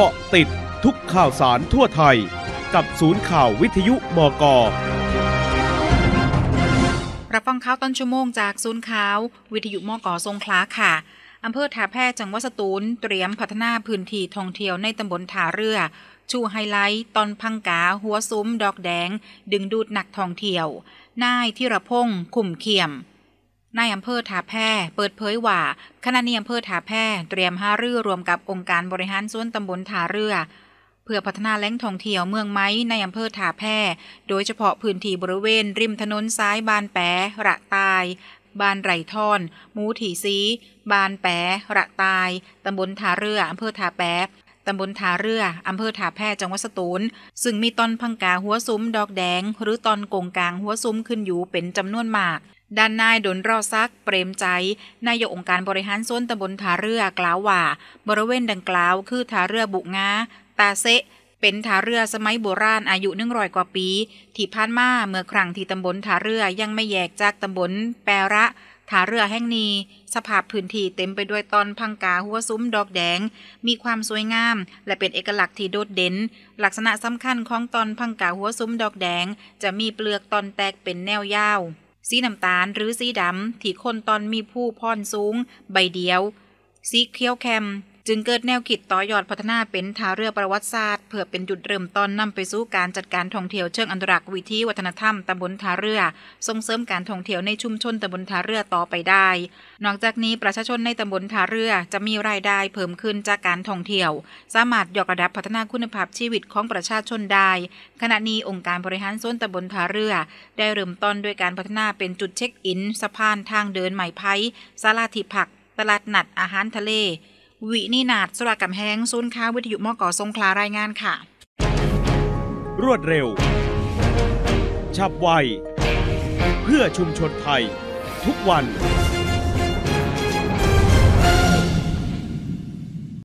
กาะติดทุกข่าวสารทั่วไทยกับศูนย์ข่าววิทยุบกรับฟังข่าวต้นชั่วโมงจากศูนย์ข่าววิทยุมก ทรงคลาค่ะ อำเภอท่าแพจังหวัดสตูล เตรียมพัฒนาพื้นที่ท่องเที่ยวในตำบลท่าเรือ ชูไฮไลท์ตอนพังกาหัวซุ้ม ดอกแดงดึงดูดนักท่องเที่ยวนายธีรพงศ์ขุมเขียมนายอำเภอถาแพ่เปิดเผยว่าคณะนี้อำเภอถาแพ่เตรียมหารือรวมกับองค์การบริหารส่วนตำบลถาเรือเพื่อพัฒนาแหล่งท่องเที่ยวเมืองไม้ในอำเภอถาแพ่โดยเฉพาะพื้นที่บริเวณริมถนนซ้ายบานแปะระตายบานไรท่อนมูถีซีบานแปะระตายตำบลถาเรืออำเภอถาแปะตำบลถาเรืออำเภอถาแพ่จังหวัดสตูล ซึ่งมีต้นพังกาหัวซุ้มดอกแดงหรือต้นกงกลางหัวซุ้มขึ้นอยู่เป็นจำนวนมากด้านนาย ดนรอซักเปรมใจ นายกองค์การบริหารส่วนตำบลทาเรือ กล่าวว่า บริเวณดังกล่าวคือทาเรือบุงา ตาเซ เป็นทาเรือสมัย โบราณ อายุนึ่งรอยกว่าปี ที่ผ่านมา เมื่อครั้งที่ ตำบลทาเรือยังไม่แยกจาก ตำบลแประทาเรือแห่งนี้ สภาพพื้นที่เต็มไปด้วยตอนพังกาหัวซุ้มดอกแดง มีความสวยงาม และเป็นเอกลักษณ์ที่โดดเด่น ลักษณะสำคัญของตอนพังกาหัวซุ้มดอกแดง จะมีเปลือกตอนแตกเป็นแนวยาวสีน้ำตาลหรือสีดำที่คนตอนมีผู้พ่อนสูง ใบเดียวสีเขียวแคมจึงเกิดแนวคิดต่อยอดพัฒนาเป็นท่าเรือประวัติศาสตร์เพื่อเป็นจุดเริ่มต้นนำไปสู่การจัดการท่องเที่ยวเชิงอนุรักษ์วิถีวัฒนธรรมตำบลท่าเรือส่งเสริมการท่องเที่ยวในชุมชนตำบลท่าเรือต่อไปได้ นอกจากนี้ประชาชนในตำบลท่าเรือจะมีรายได้เพิ่มขึ้นจากการท่องเที่ยว สามารถยกระดับพัฒนาคุณภาพชีวิตของประชาชนได้ ขณะนี้องค์การบริหารส่วนตำบลท่าเรือได้เริ่มต้นด้วยการพัฒนาเป็นจุดเช็คอิน สะพานทางเดินใหม่ไพศาลาทิพักตลาดนัดอาหารทะเลวินีนาศสุรากำแหงศูนย์ค้าวิทยุมอกอสงคลา รายงานค่ะ รวดเร็วฉับไวเพื่อชุมชนไทยทุกวัน